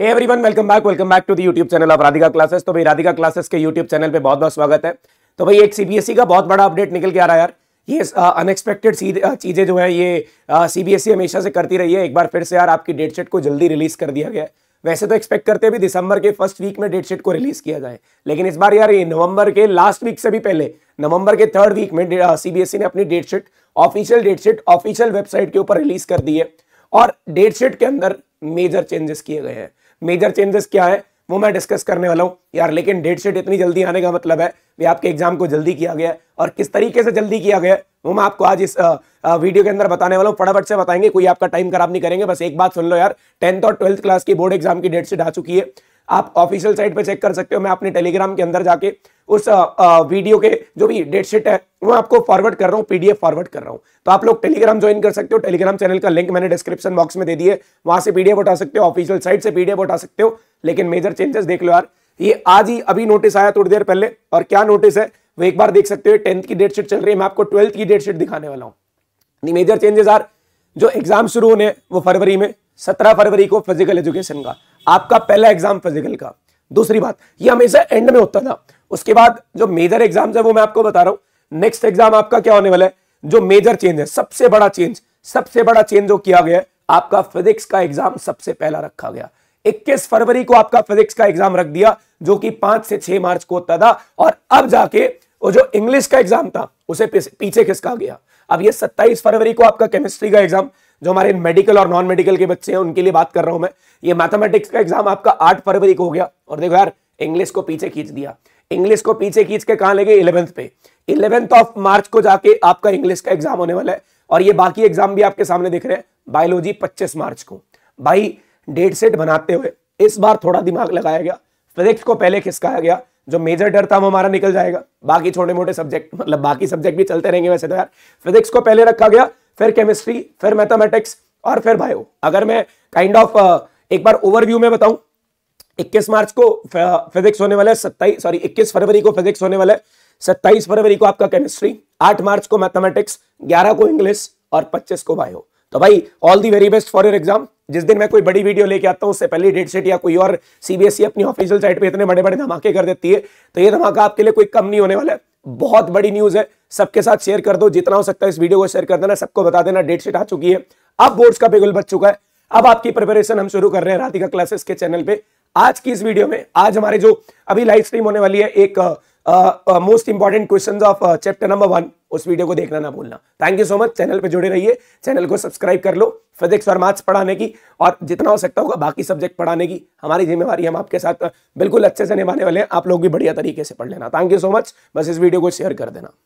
every everyone welcome back welcome back to the YouTube channel of Radhika classes तो भाई Radhika classes के YouTube channel पे बहुत बहुत स्वागत है तो भाई एक सीबीएसई e का बहुत बड़ा अपडेट निकल के आ रहा है यार ये अनएक्सपेक्टेड चीज़ें जो है ये सीबीएसई e हमेशा से करती रही है एक बार फिर से यार आपकी डेट शीट को जल्दी रिलीज कर दिया गया है वैसे तो एक्सपेक्ट करते भी दिसंबर के फर्स्ट वीक में डेट शीट को रिलीज किया जाए लेकिन इस बार यार ये नवंबर के लास्ट वीक से भी पहले नवंबर के थर्ड वीक में सीबीएसई e ने अपनी date sheet official date sheet official website के ऊपर रिलीज कर दी है और डेट शीट के अंदर मेजर चेंजेस किए गए हैं मेजर चेंजेस क्या है वो मैं डिस्कस करने वाला हूँ यार लेकिन डेट शीट इतनी जल्दी आने का मतलब है वे आपके एग्जाम को जल्दी किया गया है और किस तरीके से जल्दी किया गया है वो मैं आपको आज इस आ, आ, वीडियो के अंदर बताने वाला हूँ फटाफट से बताएंगे कोई आपका टाइम खराब नहीं करेंगे बस एक बात सुन लो यार टेंथ और ट्वेल्थ क्लास की बोर्ड एग्जाम की डेट शीट आ चुकी है आप ऑफिशियल साइट पर चेक कर सकते हो मैं अपने टेलीग्राम के अंदर जाके उस वीडियो के जो भी डेटशीट है वो आपको फॉरवर्ड कर रहा हूँ पीडीएफ फॉरवर्ड कर रहा हूँ तो आप लोग टेलीग्राम ज्वाइन कर सकते हो टेलीग्राम चैनल का लिंक मैंने डिस्क्रिप्शन बॉक्स में दे दिए वहां से पीडीएफ उठा सकते हो ऑफिशियल साइट से पीडीएफ उठा सकते हो लेकिन मेजर चेंजेस देख लो यार ये आज ही अभी नोटिस आया थोड़ी देर पहले और क्या नोटिस है वो एक बार देख सकते हो टेंथ की डेटशीट चल रही है मैं आपको ट्वेल्थ की डेटशीट दिखाने वाला हूँ मेजर चेंजेस यार जो एग्जाम शुरू होने वो फरवरी में सत्रह फरवरी को फिजिकल एजुकेशन का आपका पहला एग्जाम फिजिकल का दूसरी बात ये हमेशा एंड में होता था उसके बाद जो मेजर एग्जाम है वो मैं आपको बता रहा हूं नेक्स्ट एग्जाम आपका क्या होने वाला है जो मेजर चेंज है सबसे बड़ा चेंज सबसे बड़ा चेंज जो किया गया आपका फिजिक्स का एग्जाम सबसे पहला रखा गया 21 फरवरी को आपका फिजिक्स का एग्जाम रख दिया जो कि 5 से 6 मार्च को होता था और अब जाके वो जो इंग्लिश का एग्जाम था उसे पीछे खिसका गया अब ये 27 फरवरी को आपका केमिस्ट्री का एग्जाम जो हमारे मेडिकल और नॉन मेडिकल के बच्चे हैं उनके लिए बात कर रहा हूं मैं ये मैथमेटिक्स का एग्जाम आपका 8 फरवरी को हो गया और देखो यार इंग्लिश को पीछे खींच दिया इंग्लिश को पीछे खींच के कहा ले इलेवेंथ पे इलेवेंथ ऑफ मार्च को जाके आपका इंग्लिश का एग्जाम होने वाला है और ये बाकी एग्जाम भी आपके सामने दिख रहे हैं बायोलॉजी पच्चीस मार्च को भाई डेट सेट बनाते हुए इस बार थोड़ा दिमाग लगाया गया फिजिक्स को पहले खिसकाया गया जो मेजर डर था वो हमारा निकल जाएगा बाकी छोटे मोटे सब्जेक्ट मतलब बाकी सब्जेक्ट भी चलते रहेंगे वैसे तो यार फिजिक्स को पहले रखा गया फिर केमिस्ट्री फिर मैथमेटिक्स और फिर बायो अगर मैं काइंड kind ऑफ of, एक बार ओवरव्यू में बताऊं 21 मार्च को फिजिक्स होने वाला है सत्ताईस सॉरी 21 फरवरी को फिजिक्स होने वाला है सत्ताईस फरवरी को आपका केमिस्ट्री 8 मार्च को मैथमेटिक्स 11 को इंग्लिश और 25 को बायो तो भाई all the very best for your exam जिस दिन मैं कोई बड़ी वीडियो लेके आता हूँ उससे पहले डेट सेट या कोई और सीबीएसई e अपनी ऑफिशियल साइट पे इतने बड़े बड़े धमाके कर देती है तो ये धमाका आपके लिए कोई कम नहीं होने वाला है बहुत बड़ी न्यूज है सबके साथ शेयर कर दो जितना हो सकता है इस वीडियो को शेयर कर देना सबको बता देना डेट शीट आ चुकी है अब बोर्ड्स का बिगुल बच चुका है अब आपकी प्रिपरेशन हम शुरू कर रहे हैं राधिका क्लासेस के चैनल पर आज की इस वीडियो में आज हमारे जो अभी लाइव स्ट्रीम होने वाली है एक most important question of chapter number one उस वीडियो को देखना ना भूलना thank you so much channel पे जुड़े रहिए चैनल को सब्सक्राइब कर लो फिजिक्स और मैथ्स पढ़ाने की और जितना हो सकता होगा बाकी सब्जेक्ट पढ़ाने की हमारी जिम्मेवारी हम आपके साथ uh, बिल्कुल अच्छे से निभाने वाले हैं आप लोग भी बढ़िया तरीके से पढ़ लेना थैंक यू सो मच बस इस वीडियो को शेयर कर देना